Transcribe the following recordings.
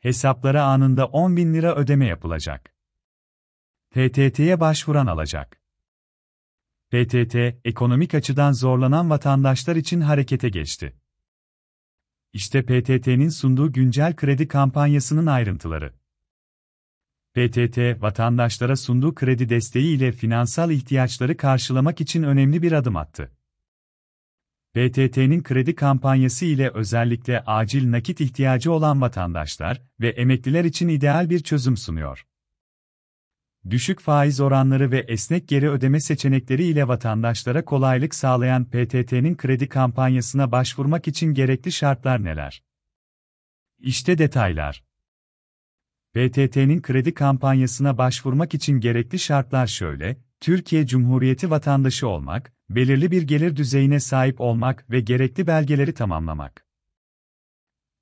hesaplara anında 10 bin lira ödeme yapılacak. PTT'ye başvuran alacak. PTT, ekonomik açıdan zorlanan vatandaşlar için harekete geçti. İşte PTT'nin sunduğu güncel kredi kampanyasının ayrıntıları. PTT, vatandaşlara sunduğu kredi desteği ile finansal ihtiyaçları karşılamak için önemli bir adım attı. BTT'nin kredi kampanyası ile özellikle acil nakit ihtiyacı olan vatandaşlar ve emekliler için ideal bir çözüm sunuyor. Düşük faiz oranları ve esnek geri ödeme seçenekleri ile vatandaşlara kolaylık sağlayan PTT'nin kredi kampanyasına başvurmak için gerekli şartlar neler? İşte detaylar. PTT'nin kredi kampanyasına başvurmak için gerekli şartlar şöyle: Türkiye Cumhuriyeti vatandaşı olmak, belirli bir gelir düzeyine sahip olmak ve gerekli belgeleri tamamlamak.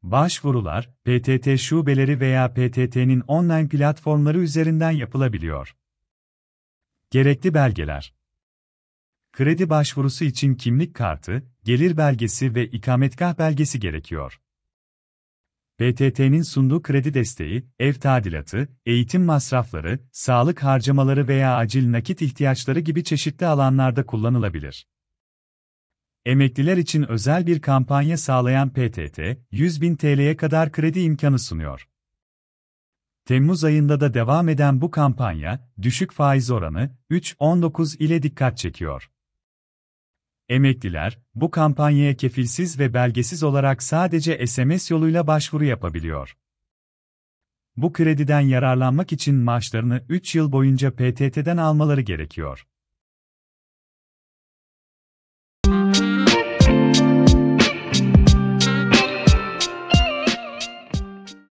Başvurular, PTT şubeleri veya PTT'nin online platformları üzerinden yapılabiliyor. Gerekli belgeler Kredi başvurusu için kimlik kartı, gelir belgesi ve ikametgah belgesi gerekiyor. BTT'nin sunduğu kredi desteği, ev tadilatı, eğitim masrafları, sağlık harcamaları veya acil nakit ihtiyaçları gibi çeşitli alanlarda kullanılabilir. Emekliler için özel bir kampanya sağlayan PTT, 100 bin TL'ye kadar kredi imkanı sunuyor. Temmuz ayında da devam eden bu kampanya, düşük faiz oranı 3.19 ile dikkat çekiyor. Emekliler, bu kampanyaya kefilsiz ve belgesiz olarak sadece SMS yoluyla başvuru yapabiliyor. Bu krediden yararlanmak için maaşlarını 3 yıl boyunca PTT'den almaları gerekiyor.